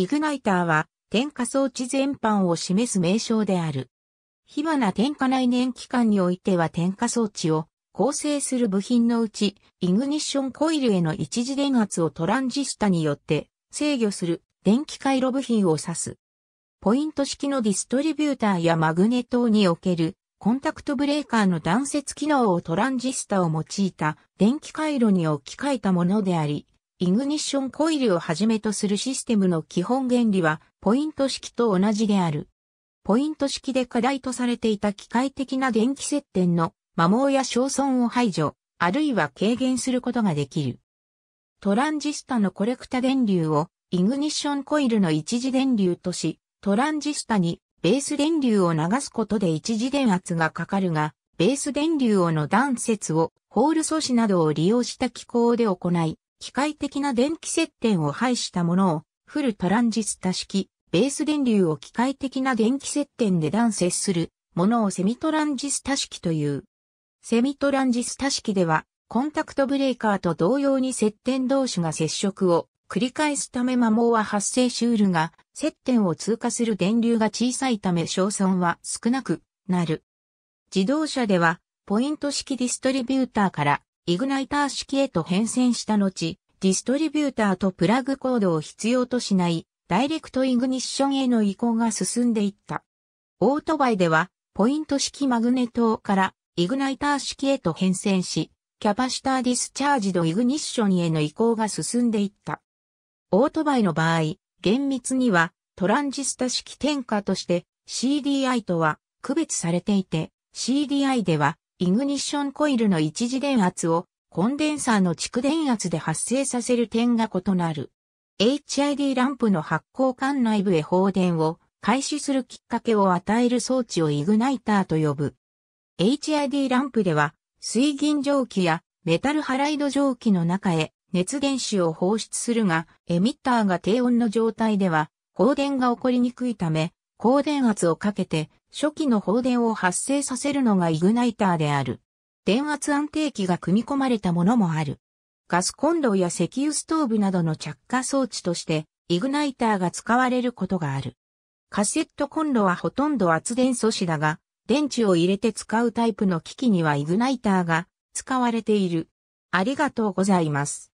イグナイターは、点火装置全般を示す名称である。火花点火内燃機関においては点火装置を構成する部品のうち、イグニッションコイルへの一時電圧をトランジスタによって制御する電気回路部品を指す。ポイント式のディストリビューターやマグネ等におけるコンタクトブレーカーの断接機能をトランジスタを用いた電気回路に置き換えたものであり、イグニッションコイルをはじめとするシステムの基本原理はポイント式と同じである。ポイント式で課題とされていた機械的な電気接点の摩耗や焦損を排除、あるいは軽減することができる。トランジスタのコレクタ電流をイグニッションコイルの一次電流とし、トランジスタにベース電流を流すことで一次電圧がかかるが、ベース電流をの断節をホール素子などを利用した機構で行い、機械的な電気接点を排したものを、フルトランジスタ式、ベース電流を機械的な電気接点で断接するものをセミトランジスタ式という。セミトランジスタ式では、コンタクトブレーカーと同様に接点同士が接触を繰り返すため摩耗は発生しうるが、接点を通過する電流が小さいため焦損は少なくなる。自動車では、ポイント式ディストリビューターからイグナイター式へと変遷した後、ディストリビューターとプラグコードを必要としない、ダイレクトイグニッションへの移行が進んでいった。オートバイでは、ポイント式マグネトから、イグナイター式へと変遷し、キャパシターディスチャージドイグニッションへの移行が進んでいった。オートバイの場合、厳密にはトランジスタ式点火として CDI とは区別されていて、CDI ではイグニッションコイルの一次電圧をコンデンサーの蓄電圧で発生させる点が異なる。HID ランプの発光管内部へ放電を開始するきっかけを与える装置をイグナイターと呼ぶ。HID ランプでは水銀蒸気やメタルハライド蒸気の中へ熱電子を放出するが、エミッターが低温の状態では放電が起こりにくいため、高電圧をかけて初期の放電を発生させるのがイグナイターである。電圧安定器が組み込まれたものもある。ガスコンロや石油ストーブなどの着火装置としてイグナイターが使われることがある。カセットコンロはほとんど圧電素子だが、電池を入れて使うタイプの機器にはイグナイターが使われている。ありがとうございます。